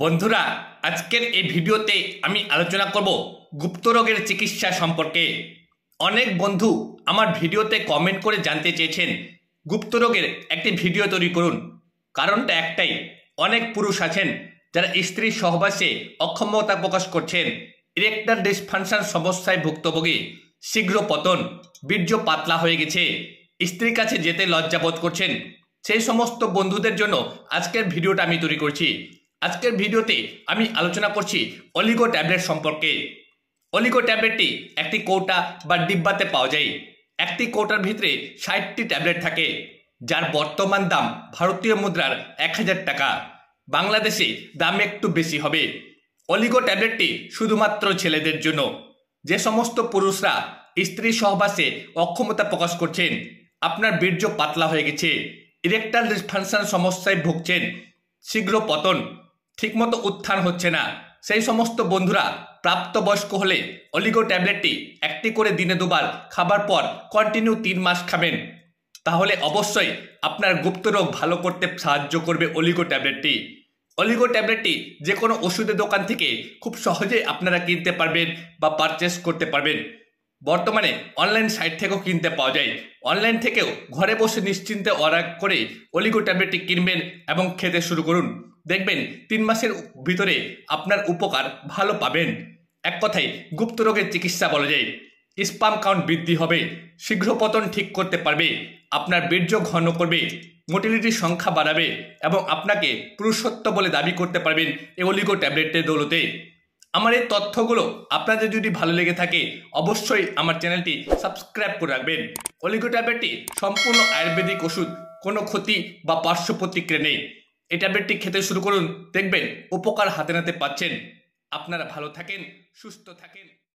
বন্ধুরা আজকের এই ভিডিওতে আমি আলোচনা করব গুপ্তরোগের চিকিৎসা সম্পর্কে অনেক বন্ধু আমার ভিডিওতে কমেন্ট করে জানতে চেয়েছেন গুপ্তরোগের একটি ভিডিও তৈরি করুন কারণটা একটাই অনেক পুরুষ আছেন যারা স্ত্রীর সহবাসে অক্ষমতা প্রকাশ করছেন ইরেক্টার ডিসফাংশন সমস্যায় ভুক্তভোগী শীঘ্র পতন বীর্য পাতলা হয়ে গেছে স্ত্রীর কাছে যেতে লজ্জাবোধ করছেন সেই সমস্ত বন্ধুদের জন্য আজকের ভিডিওটা আমি তৈরি করছি আজকের ভিডিওতে আমি আলোচনা করছি অলিগো ট্যাবলেট সম্পর্কে অলিগো ট্যাবলেটটি একটি কৌটা বা ডিব্বাতে পাওয়া যায় একটি কৌটার ভিতরে ষাটটি ট্যাবলেট থাকে যার বর্তমান দাম ভারতীয় মুদ্রার এক হাজার টাকা বাংলাদেশে দাম একটু বেশি হবে অলিগো ট্যাবলেটটি শুধুমাত্র ছেলেদের জন্য যে সমস্ত পুরুষরা স্ত্রী সহবাসে অক্ষমতা প্রকাশ করছেন আপনার বীর্য পাতলা হয়ে গেছে ইরেকটাল ডিসফাংশন সমস্যায় ভুগছেন শীঘ্র পতন ঠিকমতো উত্থান হচ্ছে না সেই সমস্ত বন্ধুরা প্রাপ্তবয়স্ক হলে অলিগো ট্যাবলেটটি একটি করে দিনে দুবার খাবার পর কন্টিনিউ তিন মাস খাবেন তাহলে অবশ্যই আপনার গুপ্ত রোগ ভালো করতে সাহায্য করবে অলিগো ট্যাবলেটটি অলিগো ট্যাবলেটটি যে কোনো ওষুধের দোকান থেকে খুব সহজেই আপনারা কিনতে পারবেন বা পারচেস করতে পারবেন বর্তমানে অনলাইন সাইট থেকেও কিনতে পাওয়া যায় অনলাইন থেকেও ঘরে বসে নিশ্চিন্তে অর্ডার করে অলিগো ট্যাবলেটটি কিনবেন এবং খেতে শুরু করুন দেখবেন তিন মাসের ভিতরে আপনার উপকার ভালো পাবেন এক কথায় গুপ্ত রোগের চিকিৎসা বলা যায় স্পাম কাউন্ট বৃদ্ধি হবে শীঘ্র পতন ঠিক করতে পারবে আপনার বীর্য ঘন করবে মোটিলিটির সংখ্যা বাড়াবে এবং আপনাকে পুরুষত্ব বলে দাবি করতে পারবেন এগুলিগো ট্যাবলেটের দৌলতে আমার এই তথ্যগুলো আপনাদের যদি ভালো লেগে থাকে অবশ্যই আমার চ্যানেলটি সাবস্ক্রাইব করে রাখবেন অলিগো ট্যাবলেটটি সম্পূর্ণ আয়ুর্বেদিক ওষুধ কোনো ক্ষতি বা পার্শ্ব প্রতিক্রিয়া নেই এই ট্যাবলেটটি খেতে শুরু করুন দেখবেন উপকার হাতে নাতে পাচ্ছেন আপনারা ভালো থাকেন সুস্থ থাকেন